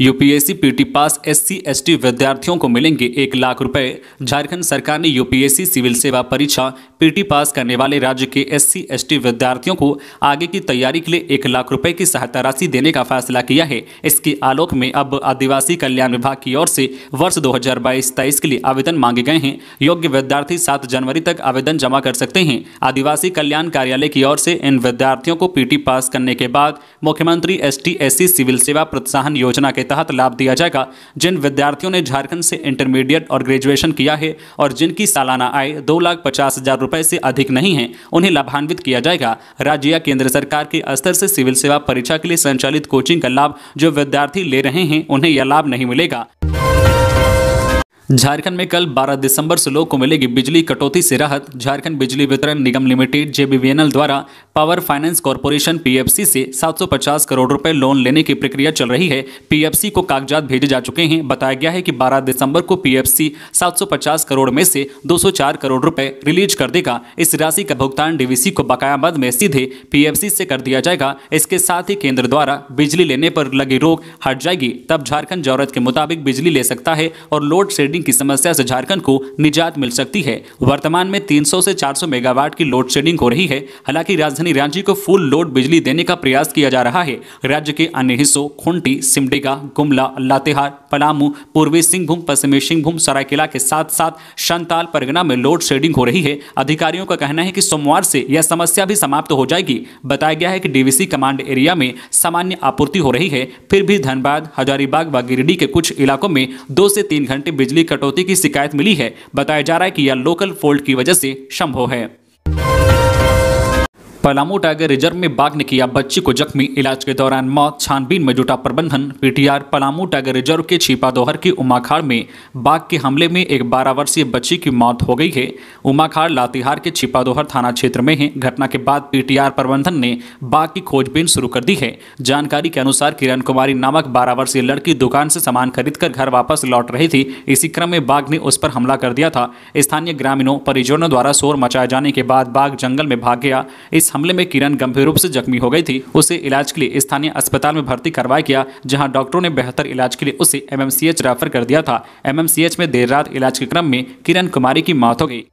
UPSC PT pass SC ST विद्यार्थियों को मिलेंगे एक लाख रुपए झारखंड सरकार ने यूपीएससी सिविल सेवा परीक्षा पीटी पास करने वाले राज्य के एससी एसटी विद्यार्थियों को आगे की तैयारी के लिए एक लाख रुपए की सहायता राशि देने का फैसला किया है इसके आलोक में अब आदिवासी कल्याण विभाग की ओर से वर्ष दो हजार के लिए आवेदन मांगे गए हैं योग्य विद्यार्थी सात जनवरी तक आवेदन जमा कर सकते हैं आदिवासी कल्याण कार्यालय की ओर से इन विद्यार्थियों को पीटी पास करने के बाद मुख्यमंत्री एस टी सिविल सेवा प्रोत्साहन योजना के तहत लाभ दिया जाएगा जिन विद्यार्थियों ने झारखंड से इंटरमीडिएट और ग्रेजुएशन किया है और जिनकी सालाना आय दो लाख पचास हजार रुपए से अधिक नहीं है उन्हें लाभान्वित किया जाएगा राज्य या केंद्र सरकार के स्तर से सिविल सेवा परीक्षा के लिए संचालित कोचिंग का लाभ जो विद्यार्थी ले रहे हैं उन्हें यह लाभ नहीं मिलेगा झारखंड में कल 12 दिसंबर से लोग को मिलेगी बिजली कटौती से राहत झारखंड बिजली वितरण निगम लिमिटेड जेबीवीएनएल द्वारा पावर फाइनेंस कॉरपोरेशन पीएफसी से 750 करोड़ रुपए लोन लेने की प्रक्रिया चल रही है पीएफसी को कागजात भेजे जा चुके हैं बताया गया है कि 12 दिसंबर को पीएफसी 750 करोड़ में से 204 करोड़ रुपए रिलीज कर देगा इस राशि का भुगतान डीवीसी को बकायाबद में सीधे पी से कर दिया जाएगा इसके साथ ही केंद्र द्वारा बिजली लेने पर लगी रोक हट जाएगी तब झारखंड जरूरत के मुताबिक बिजली ले सकता है और लोड शेडिंग शेडिंग की समस्या से झारखंड को निजात मिल सकती है वर्तमान में 300 से 400 मेगावाट की लोड शेडिंग हो रही है हालांकि राजधानी रांची को फुल लोड बिजली देने का प्रयास किया जा रहा है राज्य के अन्य हिस्सों खुंटी सिमडेगा गुमला लातेहार पलामू पूर्वी सिंहभूम पश्चिमी सिंहभूम सरायकेला के साथ साथ शंताल परगना में लोड शेडिंग हो रही है अधिकारियों का कहना है की सोमवार से यह समस्या भी समाप्त हो जाएगी बताया गया है की डीवीसी कमांड एरिया में सामान्य आपूर्ति हो रही है फिर भी धनबाद हजारीबाग व गिरिडीह के कुछ इलाकों में दो से तीन घंटे बिजली कटौती की शिकायत मिली है बताया जा रहा है कि यह लोकल फोल्ड की वजह से संभव है पलामू टाइगर रिजर्व में बाघ ने किया बच्ची को जख्मी इलाज के दौरान मौत छानबीन में जुटा प्रबंधन पीटीआर पलामू टाइगर रिजर्व के छिपा दोहर की उमाखाड़ में बाघ के हमले में एक 12 वर्षीय बच्ची की मौत हो गई है उमाखाड़ लातिहार के छिपा दोहर थाना क्षेत्र में है घटना के बाद पीटीआर प्रबंधन ने बाघ की खोजबीन शुरू कर दी है जानकारी के अनुसार किरण कुमारी नामक बारह वर्षीय लड़की दुकान से सामान खरीद घर वापस लौट रही थी इसी क्रम में बाघ ने उस पर हमला कर दिया था स्थानीय ग्रामीणों परिजनों द्वारा शोर मचाए जाने के बाद बाघ जंगल में भाग गया इस हमले में किरण गंभीर रूप से जख्मी हो गई थी उसे इलाज के लिए स्थानीय अस्पताल में भर्ती करवाया गया जहां डॉक्टरों ने बेहतर इलाज के लिए उसे एमएमसीएच रेफर कर दिया था एमएमसीएच में देर रात इलाज के क्रम में किरण कुमारी की मौत हो गई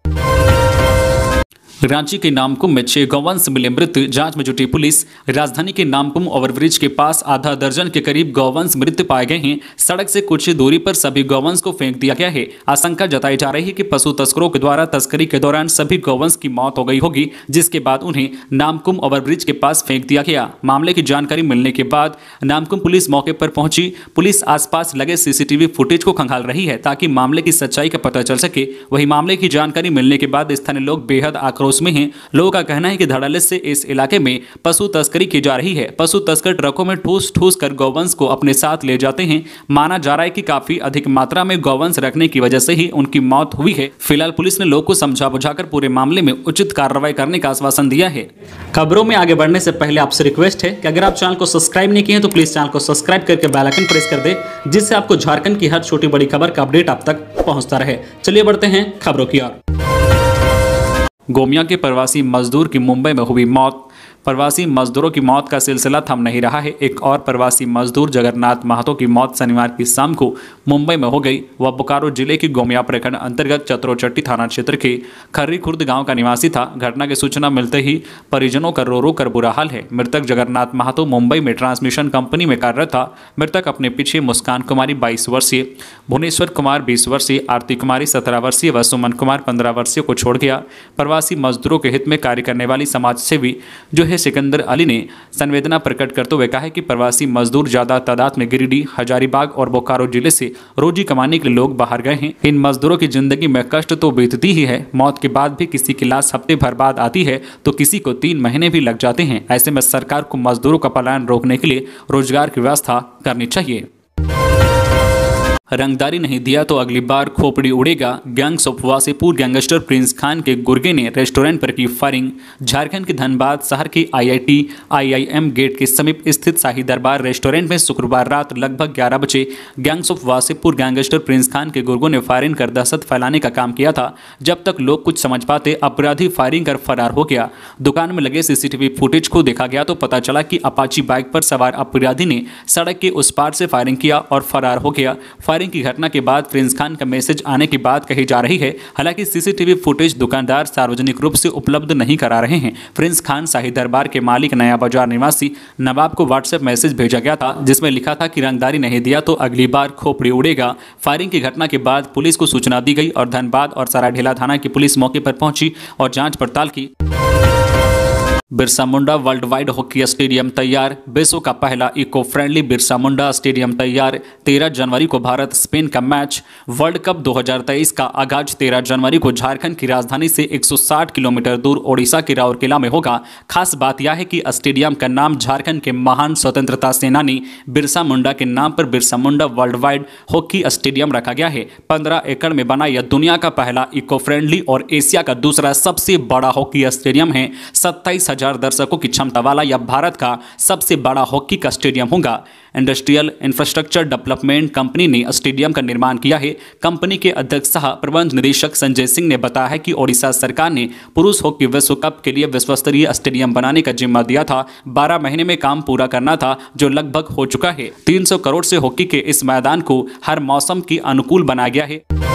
रांची के नामकुम में छह गौवन से मिले मृत जांच में जुटी पुलिस राजधानी के नामकुम ओवरब्रिज के पास आधा दर्जन के करीब गौवंश मृत पाए गए हैं सड़क से कुछ ही दूरी पर सभी गौवंश को फेंक दिया गया है आशंका जताई जा रही है कि पशु तस्करों के द्वारा तस्करी के दौरान सभी गौवंश की मौत हो गई होगी जिसके बाद उन्हें नामकुम ओवरब्रिज के पास फेंक दिया गया मामले की जानकारी मिलने के बाद नामकुम पुलिस मौके पर पहुंची पुलिस आसपास लगे सीसीटीवी फुटेज को खंगाल रही है ताकि मामले की सच्चाई का पता चल सके वही मामले की जानकारी मिलने के बाद स्थानीय लोग बेहद आक्रोश आक्रोश में हैं लोगों का कहना है कि धड़ाले से इस इलाके में पशु तस्करी की जा रही है पशु तस्कर ट्रकों में ठूस ठूस कर गौवंश को अपने साथ ले जाते हैं माना जा रहा है कि काफी अधिक मात्रा में गौवंश रखने की वजह से ही उनकी मौत हुई है फिलहाल पुलिस ने लोगों को समझा बुझाकर पूरे मामले में उचित कार्रवाई करने का आश्वासन दिया है खबरों में आगे बढ़ने से पहले आपसे रिक्वेस्ट है कि अगर आप चैनल को सब्सक्राइब नहीं किए तो प्लीज चैनल को सब्सक्राइब करके बैलाइकन प्रेस कर दे जिससे आपको झारखंड की हर छोटी बड़ी खबर का अपडेट आप तक पहुँचता रहे चलिए बढ़ते हैं खबरों की ओर गोमिया के प्रवासी मजदूर की मुंबई में हुई मौत प्रवासी मजदूरों की मौत का सिलसिला थम नहीं रहा है एक और प्रवासी मजदूर जगन्नाथ महतो की मौत शनिवार की शाम को मुंबई में हो गई वह बोकारो जिले के गोमिया प्रखंड अंतर्गत चतरोचट्टी थाना क्षेत्र के खर्री खुर्द गाँव का निवासी था घटना की सूचना मिलते ही परिजनों का रो रो कर बुरा हाल है मृतक जगन्नाथ महतो मुंबई में ट्रांसमिशन कंपनी में कार्यरत था मृतक अपने पीछे मुस्कान कुमारी बाईस वर्षीय भुवनेश्वर कुमार बीस वर्षीय आरती कुमारी सत्रह वर्षीय व सुमन कुमार पंद्रह वर्षीय को छोड़ गया प्रवासी मजदूरों के हित में कार्य करने वाली समाजसेवी जो है है सिकंदर अली ने संवेदना प्रकट करते हुए कहा है कि प्रवासी मजदूर ज्यादा तादाद में गिरिडीह हजारीबाग और बोकारो जिले से रोजी कमाने के लिए लोग बाहर गए हैं इन मजदूरों की जिंदगी में कष्ट तो बीतती ही है मौत के बाद भी किसी की लाश हफ्ते भर बाद आती है तो किसी को तीन महीने भी लग जाते हैं ऐसे में सरकार को मजदूरों का पलायन रोकने के लिए रोजगार की व्यवस्था करनी चाहिए रंगदारी नहीं दिया तो अगली बार खोपड़ी उड़ेगा gangs of Wasseypur gangster Prince Khan के गुर्गे ने रेस्टोरेंट पर की फायरिंग झारखंड के धनबाद शहर के आईआईटी आईआईएम गेट के समीप स्थित शाही दरबार रेस्टोरेंट में शुक्रवार रात लगभग 11 बजे gangs of Wasseypur gangster Prince Khan के गुर्गो ने फायरिंग कर दहशत फैलाने का काम किया था जब तक लोग कुछ समझ पाते अपराधी फायरिंग कर फरार हो गया दुकान में लगे सीसीटीवी फुटेज को देखा गया तो पता चला कि अपाची बाइक पर सवार अपराधी ने सड़क के उस पार से फायरिंग किया और फरार हो गया फायरिंग फायरिंग की घटना के बाद प्रिंस खान का मैसेज आने की बात कही जा रही है हालांकि सीसीटीवी फुटेज दुकानदार सार्वजनिक रूप से उपलब्ध नहीं करा रहे हैं प्रिंस खान शाही दरबार के मालिक नया बाजार निवासी नवाब को व्हाट्सएप मैसेज भेजा गया था जिसमें लिखा था कि रंगदारी नहीं दिया तो अगली बार खोपड़ी उड़ेगा फायरिंग की घटना के बाद पुलिस को सूचना दी गई और धनबाद और सराढ़ेला थाना की पुलिस मौके पर पहुंची और जांच पड़ताल की Birsa Munda world wide hockey stadium तैयार विश्व का पहला eco friendly Birsa Munda stadium तैयार 13 जनवरी को भारत स्पेन का मैच वर्ल्ड कप 2023 का आगाज 13 जनवरी को झारखंड की राजधानी से 160 किलोमीटर दूर ओडिशा के किला में होगा खास बात यह है कि स्टेडियम का नाम झारखंड के महान स्वतंत्रता सेनानी बिरसा मुंडा के नाम पर Birsa Munda world wide hockey stadium रखा गया है पंद्रह एकड़ में बना यह दुनिया का पहला इको फ्रेंडली और एशिया का दूसरा सबसे बड़ा हॉकी स्टेडियम है सत्ताईस हजार दर्शकों की क्षमता वाला यह भारत का सबसे बड़ा हॉकी का स्टेडियम होगा इंडस्ट्रियल इंफ्रास्ट्रक्चर डेवलपमेंट कंपनी ने स्टेडियम का निर्माण किया है कंपनी के अध्यक्ष सह प्रबंध निदेशक संजय सिंह ने बताया है कि ओडिशा सरकार ने पुरुष हॉकी विश्व कप के लिए विश्व स्तरीय स्टेडियम बनाने का जिम्मा दिया था बारह महीने में काम पूरा करना था जो लगभग हो चुका है तीन करोड़ से हॉकी के इस मैदान को हर मौसम के अनुकूल बनाया गया है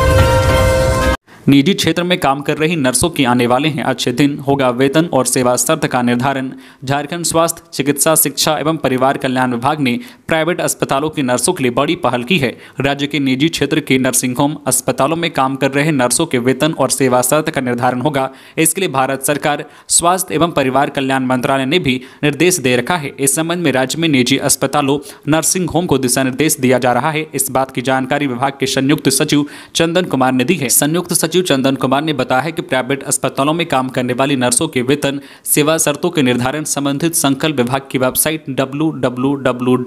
निजी क्षेत्र में काम कर रही नर्सों की आने वाले हैं अच्छे दिन होगा वेतन और सेवा शर्त का निर्धारण झारखंड स्वास्थ्य चिकित्सा शिक्षा एवं परिवार कल्याण विभाग ने प्राइवेट अस्पतालों की नर्सों के लिए बड़ी पहल की है राज्य के निजी क्षेत्र के नर्सिंग होम अस्पतालों में काम कर रहे नर्सों के वेतन और सेवा शर्त का निर्धारण होगा इसके लिए भारत सरकार स्वास्थ्य एवं परिवार कल्याण मंत्रालय ने भी निर्देश दे रखा है इस संबंध में राज्य में निजी अस्पतालों नर्सिंग होम को दिशा निर्देश दिया जा रहा है इस बात की जानकारी विभाग के संयुक्त सचिव चंदन कुमार ने दी है संयुक्त सचिव चंदन कुमार ने बताया है कि प्राइवेट अस्पतालों में काम करने वाली नर्सों के वेतन सेवा शर्तों के निर्धारण संबंधित संकल्प विभाग की वेबसाइट डब्ल्यू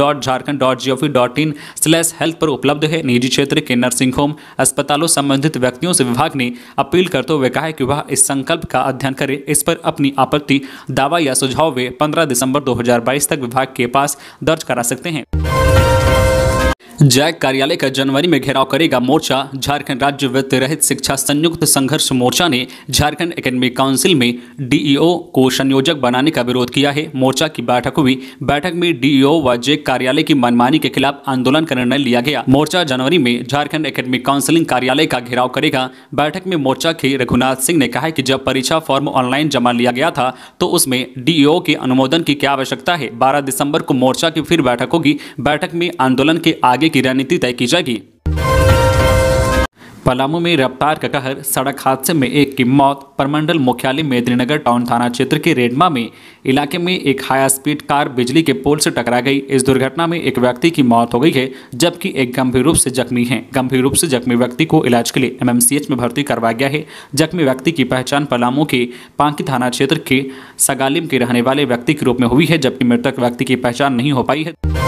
स्लैश पर उपलब्ध है निजी क्षेत्र के नर्सिंग होम अस्पतालों संबंधित व्यक्तियों से विभाग ने अपील करते हुए कहा है कि वह इस संकल्प का अध्ययन करें इस पर अपनी आपत्ति दावा या सुझाव वे पंद्रह दिसंबर दो तक विभाग के पास दर्ज करा सकते हैं जैक कार्यालय का जनवरी में घेराव करेगा मोर्चा झारखंड राज्य वित्त रहित शिक्षा संयुक्त संघर्ष मोर्चा ने झारखंड एकेडमिक काउंसिल में डीईओ को संयोजक बनाने का विरोध किया है मोर्चा की बैठक हुई बैठक में डीईओ व जैक कार्यालय की मनमानी के खिलाफ आंदोलन का निर्णय लिया गया मोर्चा जनवरी में झारखंड एकेडमिक काउंसिलिंग कार्यालय का घेराव करेगा बैठक में मोर्चा के रघुनाथ सिंह ने कहा की जब परीक्षा फॉर्म ऑनलाइन जमा लिया गया था तो उसमें डीईओ के अनुमोदन की क्या आवश्यकता है बारह दिसम्बर को मोर्चा की फिर बैठक होगी बैठक में आंदोलन के आगे आगे की रणनीति तय की जाएगी पलामू में रफ्तार का कहर सड़क हादसे में एक की मौत परमंडल मुख्यालय मेदिनीनगर टाउन थाना क्षेत्र के रेडमा में इलाके में एक हाई स्पीड कार बिजली के पोल से टकरा गई इस दुर्घटना में एक व्यक्ति की मौत हो गई है जबकि एक गंभीर रूप से जख्मी है गंभीर रूप से जख्मी व्यक्ति को इलाज के लिए एमएमसीएच में भर्ती करवाया गया है जख्मी व्यक्ति की पहचान पलामू के पांकी थाना क्षेत्र के सगालिम के रहने वाले व्यक्ति के रूप में हुई है जबकि मृतक व्यक्ति की पहचान नहीं हो पाई है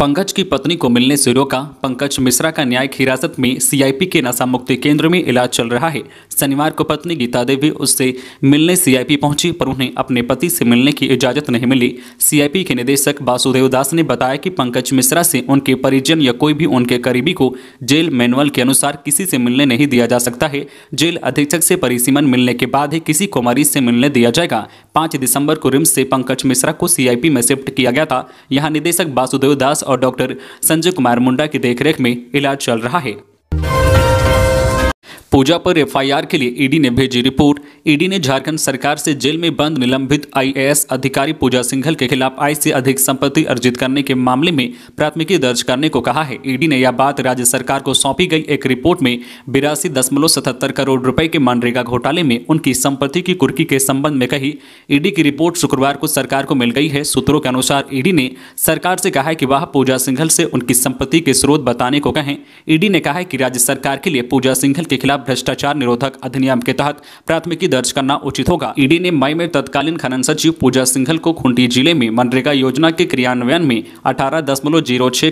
पंकज की पत्नी को मिलने से रोका पंकज मिश्रा का न्यायिक हिरासत में सीआईपी के नशा मुक्ति केंद्र में इलाज चल रहा है शनिवार को पत्नी गीता देवी उससे मिलने सीआईपी पहुंची पर उन्हें अपने पति से मिलने की इजाजत नहीं मिली सीआईपी के निदेशक वासुदेव दास ने बताया कि पंकज मिश्रा से उनके परिजन या कोई भी उनके करीबी को जेल मैनुअल के अनुसार किसी से मिलने नहीं दिया जा सकता है जेल अधीक्षक से परिसीमन मिलने के बाद ही किसी को मरीज से मिलने दिया जाएगा पाँच दिसंबर को रिम्स से पंकज मिश्रा को सीआईपी में शिफ्ट किया गया था यहाँ निदेशक वासुदेव दास और डॉक्टर संजय कुमार मुंडा की देखरेख में इलाज चल रहा है पूजा पर एफआईआर के लिए ईडी ने भेजी रिपोर्ट ईडी ने झारखंड सरकार से जेल में बंद निलंबित आईएएस अधिकारी पूजा सिंघल के खिलाफ आय से अधिक संपत्ति अर्जित करने के मामले में प्राथमिकी दर्ज करने को कहा है ईडी ने यह बात राज्य सरकार को सौंपी गई एक रिपोर्ट में बिरासी दशमलव सतहत्तर करोड़ रुपए के मनरेगा घोटाले में उनकी संपत्ति की कुर्की के संबंध में कही ईडी की रिपोर्ट शुक्रवार को सरकार को मिल गई है सूत्रों के अनुसार ईडी ने सरकार से कहा है कि वह पूजा सिंघल से उनकी संपत्ति के स्रोत बताने को कहें ईडी ने कहा है कि राज्य सरकार के लिए पूजा सिंघल के खिलाफ खिलाफ भ्रष्टाचार निरोधक अधिनियम के तहत प्राथमिकी दर्ज करना उचित होगा ईडी ने मई में तत्कालीन खनन सचिव पूजा सिंघल को खूंटी जिले में मनरेगा योजना के क्रियान्वयन में अठारह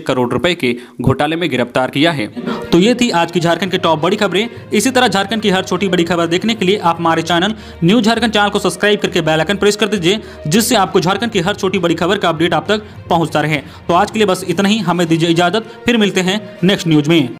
करोड़ रूपए के घोटाले में गिरफ्तार किया है तो ये थी आज की झारखंड की टॉप बड़ी खबरें इसी तरह झारखंड की हर छोटी बड़ी खबर देखने के लिए आप हमारे चैनल न्यूज झारखंड चैनल को सब्सक्राइब करके बेल आइकन प्रेस कर दीजिए जिससे आपको झारखंड की हर छोटी बड़ी खबर का अपडेट आप तक पहुंचता रहे तो आज के लिए बस इतना ही हमें दीजिए इजाजत फिर मिलते हैं नेक्स्ट न्यूज में